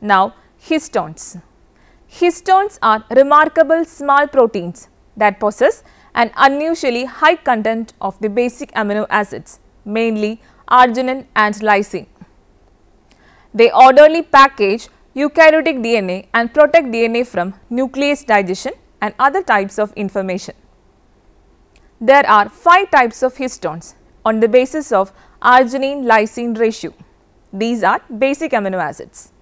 Now, histones. Histones are remarkable small proteins that possess an unusually high content of the basic amino acids, mainly arginine and lysine. They orderly package eukaryotic DNA and protect DNA from nuclease digestion and other types of information. There are 5 types of histones on the basis of arginine lysine ratio. These are basic amino acids.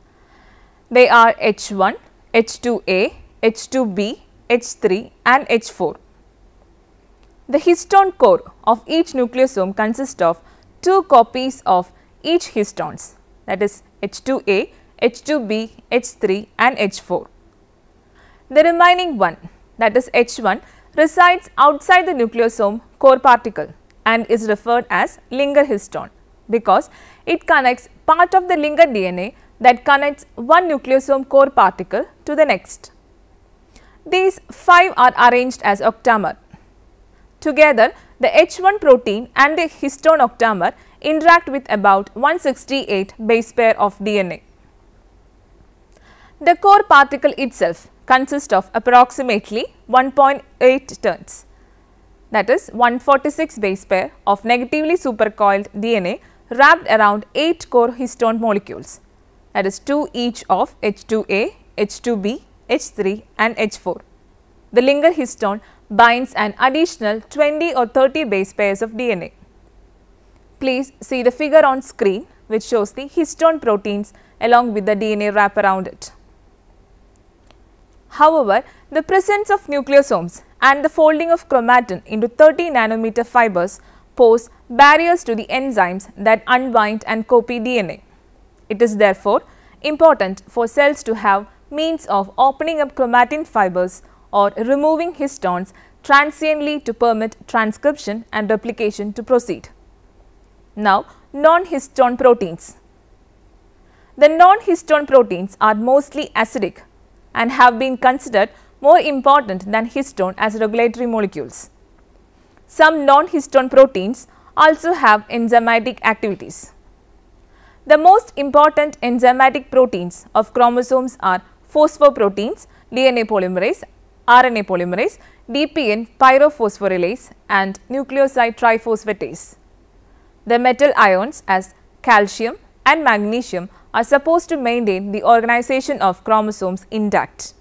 They are H1, H2A, H2B, H3 and H4. The histone core of each nucleosome consists of two copies of each histones that is H2A, H2B, H3 and H4. The remaining one that is H1 resides outside the nucleosome core particle and is referred as linker histone because it connects part of the linker DNA that connects one nucleosome core particle to the next. These 5 are arranged as octamer. Together, the H1 protein and the histone octamer interact with about 168 base pair of DNA. The core particle itself consists of approximately 1.8 turns that is 146 base pair of negatively supercoiled DNA wrapped around 8 core histone molecules that is 2 each of H2A, H2B, H3 and H4. The linker histone binds an additional 20 or 30 base pairs of DNA. Please see the figure on screen which shows the histone proteins along with the DNA wrap around it. However, the presence of nucleosomes and the folding of chromatin into 30 nanometer fibers pose barriers to the enzymes that unbind and copy DNA. It is therefore important for cells to have means of opening up chromatin fibers or removing histones transiently to permit transcription and replication to proceed. Now, non-histone proteins. The non-histone proteins are mostly acidic and have been considered more important than histone as regulatory molecules. Some non-histone proteins also have enzymatic activities. The most important enzymatic proteins of chromosomes are phosphoproteins, DNA polymerase, RNA polymerase, DPN pyrophosphorylase and nucleoside triphosphatase. The metal ions as calcium and magnesium are supposed to maintain the organization of chromosomes intact.